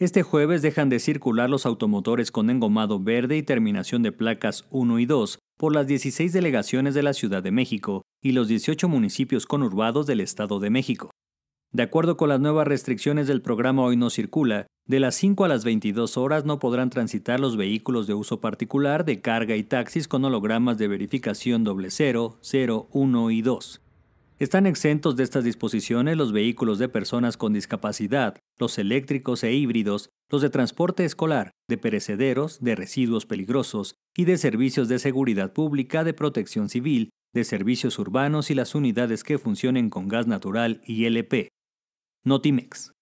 Este jueves dejan de circular los automotores con engomado verde y terminación de placas 1 y 2 por las 16 delegaciones de la Ciudad de México y los 18 municipios conurbados del Estado de México. De acuerdo con las nuevas restricciones del programa Hoy No Circula, de las 5 a las 22 horas no podrán transitar los vehículos de uso particular de carga y taxis con hologramas de verificación doble 0, 0, 1 y 2. Están exentos de estas disposiciones los vehículos de personas con discapacidad, los eléctricos e híbridos, los de transporte escolar, de perecederos, de residuos peligrosos y de servicios de seguridad pública, de protección civil, de servicios urbanos y las unidades que funcionen con gas natural y LP. Notimex.